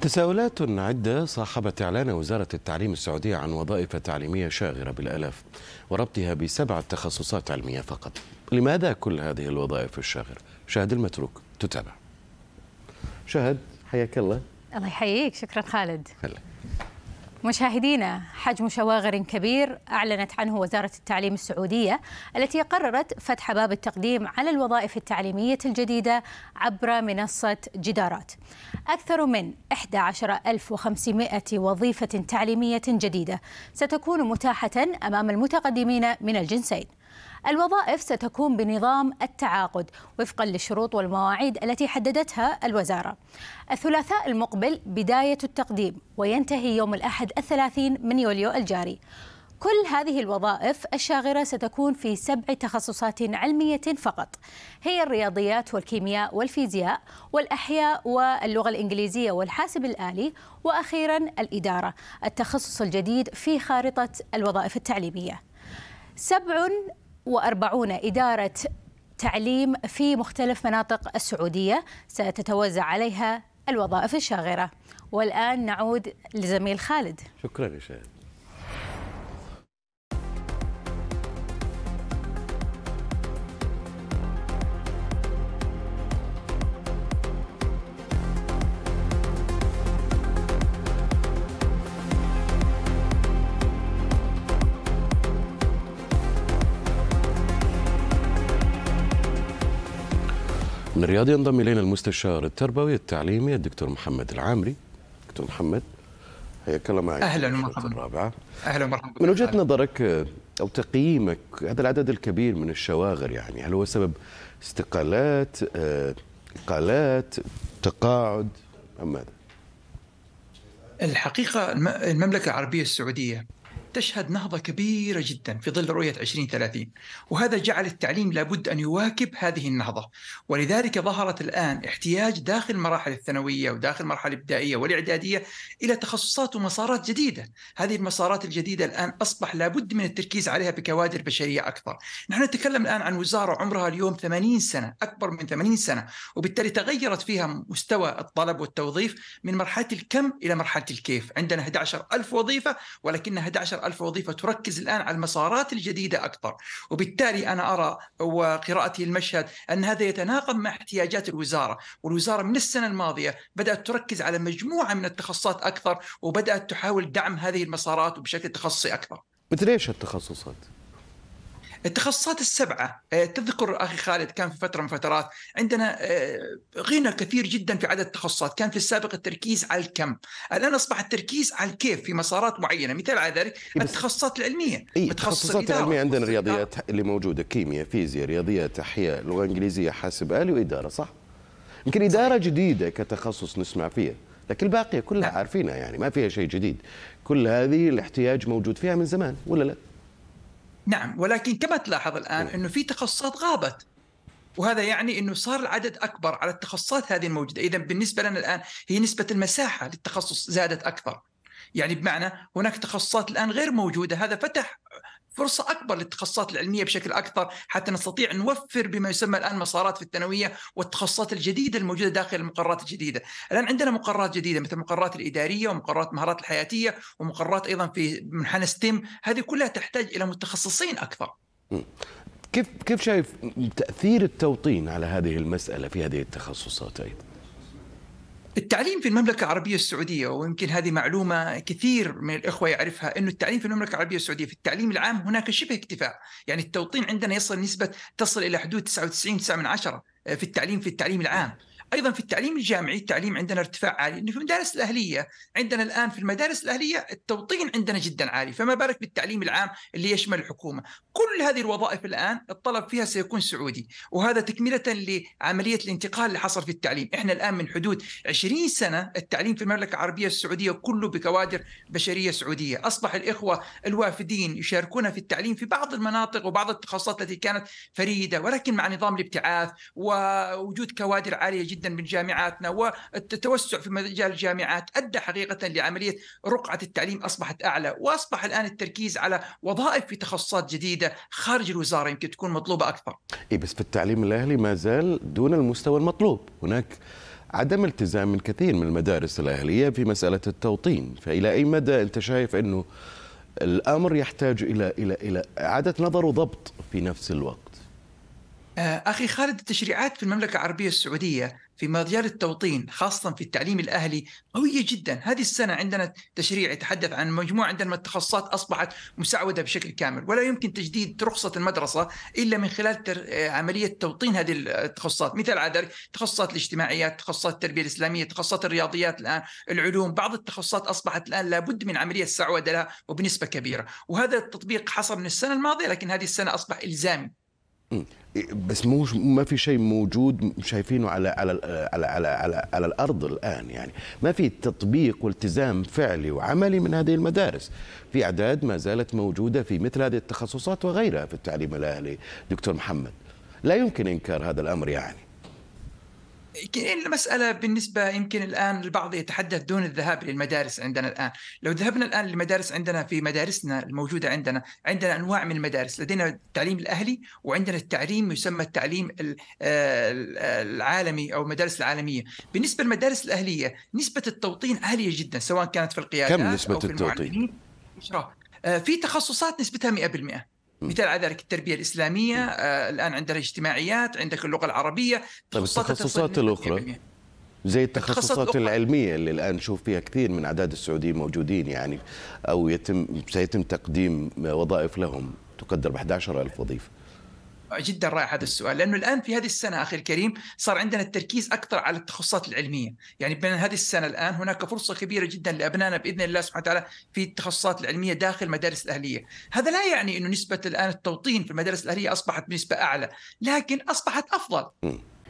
تساؤلات عدة صاحبت إعلان وزارة التعليم السعودية عن وظائف تعليمية شاغرة بالآلاف وربطها بسبعة تخصصات علمية فقط لماذا كل هذه الوظائف الشاغرة؟ شاهد المتروك تتابع شاهد حياك الله الله يحييك شكرا خالد هلا مشاهدينا حجم شواغر كبير أعلنت عنه وزارة التعليم السعودية التي قررت فتح باب التقديم على الوظائف التعليمية الجديدة عبر منصة جدارات أكثر من 11500 وظيفة تعليمية جديدة ستكون متاحة أمام المتقدمين من الجنسين الوظائف ستكون بنظام التعاقد وفقا للشروط والمواعيد التي حددتها الوزارة الثلاثاء المقبل بداية التقديم وينتهي يوم الأحد الثلاثين من يوليو الجاري كل هذه الوظائف الشاغرة ستكون في سبع تخصصات علمية فقط هي الرياضيات والكيمياء والفيزياء والأحياء واللغة الإنجليزية والحاسب الآلي وأخيرا الإدارة التخصص الجديد في خارطة الوظائف التعليمية سبع وأربعون إدارة تعليم في مختلف مناطق السعودية ستتوزع عليها الوظائف الشاغرة والآن نعود لزميل خالد شكرا يا شاهد من الرياض ينضم الينا المستشار التربوي التعليمي الدكتور محمد العامري دكتور محمد الله معك اهلا ومرحبا الرابعه اهلا ومرحبا من وجهه نظرك او تقييمك هذا العدد الكبير من الشواغر يعني هل هو سبب استقالات آه، اقالات تقاعد ام ماذا؟ الحقيقه المملكه العربيه السعوديه تشهد نهضة كبيرة جدا في ظل رؤية 2030 وهذا جعل التعليم لابد أن يواكب هذه النهضة ولذلك ظهرت الآن احتياج داخل المراحل الثانوية وداخل المرحلة الابتدائية والإعدادية إلى تخصصات ومسارات جديدة هذه المسارات الجديدة الآن أصبح لابد من التركيز عليها بكوادر بشرية أكثر نحن نتكلم الآن عن وزارة عمرها اليوم 80 سنة أكبر من 80 سنة وبالتالي تغيرت فيها مستوى الطلب والتوظيف من مرحلة الكم إلى مرحلة الكيف عندنا 11 ألف وظيفة ولكن 11 ألف وظيفة تركز الآن على المسارات الجديدة أكثر وبالتالي أنا أرى وقراءتي المشهد أن هذا يتناقض مع احتياجات الوزارة والوزارة من السنة الماضية بدأت تركز على مجموعة من التخصصات أكثر وبدأت تحاول دعم هذه المسارات وبشكل تخصصي أكثر مثل ايش التخصصات؟ التخصصات السبعه آه، تذكر اخي خالد كان في فتره من فترات عندنا آه، غنى كثير جدا في عدد التخصصات كان في السابق التركيز على الكم الان اصبح التركيز على الكيف في مسارات معينه مثال على ذلك إيه، التخصصات العلميه إيه التخصصات العلميه عندنا الرياضيات اللي موجوده كيمياء فيزياء رياضيات احياء لغه انجليزيه حاسب الي واداره صح يمكن اداره جديده كتخصص نسمع فيها لكن الباقيه كلها نعم. عارفينها يعني ما فيها شيء جديد كل هذه الاحتياج موجود فيها من زمان ولا لا نعم ولكن كما تلاحظ الان نعم. انه في تخصصات غابت وهذا يعني انه صار العدد اكبر على التخصصات هذه الموجوده، اذا بالنسبه لنا الان هي نسبه المساحه للتخصص زادت اكثر. يعني بمعنى هناك تخصصات الان غير موجوده، هذا فتح فرصه اكبر للتخصصات العلميه بشكل اكثر حتى نستطيع نوفر بما يسمى الان مسارات في الثانويه والتخصصات الجديده الموجوده داخل المقررات الجديده. الان عندنا مقررات جديده مثل المقررات الاداريه ومقررات المهارات الحياتيه ومقررات ايضا في منحنى ستيم هذه كلها تحتاج الى متخصصين اكثر. كيف كيف شايف تاثير التوطين على هذه المساله في هذه التخصصات ايضا؟ التعليم في المملكة العربية السعودية ويمكن هذه معلومة كثير من الإخوة يعرفها أن التعليم في المملكة العربية السعودية في التعليم العام هناك شبه اكتفاء يعني التوطين عندنا يصل نسبة تصل إلى حدود 99.9 آه، في التعليم في التعليم العام ايضا في التعليم الجامعي التعليم عندنا ارتفاع عالي انه في المدارس الاهليه عندنا الان في المدارس الاهليه التوطين عندنا جدا عالي فما بالك بالتعليم العام اللي يشمل الحكومه كل هذه الوظائف الان الطلب فيها سيكون سعودي وهذا تكمله لعمليه الانتقال اللي حصل في التعليم احنا الان من حدود 20 سنه التعليم في المملكه العربيه السعوديه كله بكوادر بشريه سعوديه اصبح الاخوه الوافدين يشاركون في التعليم في بعض المناطق وبعض التخصصات التي كانت فريده ولكن مع نظام الابتعاث ووجود كوادر عاليه جدا جدا من جامعاتنا والتوسع في مجال الجامعات أدى حقيقة لعملية رقعة التعليم أصبحت أعلى وأصبح الآن التركيز على وظائف في تخصصات جديدة خارج الوزارة يمكن تكون مطلوبة أكثر إيه بس في التعليم الأهلي ما زال دون المستوى المطلوب هناك عدم التزام من كثير من المدارس الأهلية في مسألة التوطين فإلى أي مدى أنت شايف أنه الأمر يحتاج إلى إلى إلى إعادة نظر وضبط في نفس الوقت آه، اخي خالد التشريعات في المملكه العربيه السعوديه في مجال التوطين خاصه في التعليم الاهلي قويه جدا، هذه السنه عندنا تشريع يتحدث عن مجموعه عندنا من التخصصات اصبحت مسعوده بشكل كامل، ولا يمكن تجديد رخصه المدرسه الا من خلال آه، عمليه توطين هذه آه، التخصصات، مثال على ذلك تخصصات الاجتماعيات، تخصصات التربيه الاسلاميه، تخصصات الرياضيات الان، العلوم، بعض التخصصات اصبحت الان لابد من عمليه السعوده لها وبنسبه كبيره، وهذا التطبيق حصل من السنه الماضيه لكن هذه السنه اصبح الزامي إيه، بس مو ما في شيء موجود شايفينه على على على على على, على الارض الان يعني ما في تطبيق والتزام فعلي وعملي من هذه المدارس في اعداد ما زالت موجوده في مثل هذه التخصصات وغيرها في التعليم الاهلي دكتور محمد لا يمكن انكار هذا الامر يعني إيه المسألة بالنسبة يمكن الآن البعض يتحدث دون الذهاب للمدارس عندنا الآن لو ذهبنا الآن للمدارس عندنا في مدارسنا الموجودة عندنا عندنا أنواع من المدارس لدينا التعليم الأهلي وعندنا التعليم يسمى التعليم آه، آه، العالمي أو المدارس العالمية بالنسبة للمدارس الأهلية نسبة التوطين عالية جدا سواء كانت في القيادات كم نسبة أو في التوطين؟ آه، في تخصصات نسبتها 100% مثال على ذلك التربيه الاسلاميه آه الان عندنا اجتماعيات عندك اللغه العربيه طيب يعني. التخصصات الاخرى زي التخصصات العلميه اللي الان نشوف فيها كثير من اعداد السعوديين موجودين يعني او يتم سيتم تقديم وظائف لهم تقدر ب 11000 وظيفه جدا رائع هذا السؤال لانه الان في هذه السنه اخي الكريم صار عندنا التركيز اكثر على التخصصات العلميه، يعني بين هذه السنه الان هناك فرصه كبيره جدا لابنائنا باذن الله سبحانه وتعالى في التخصصات العلميه داخل المدارس الاهليه، هذا لا يعني انه نسبه الان التوطين في المدارس الاهليه اصبحت بنسبه اعلى، لكن اصبحت افضل.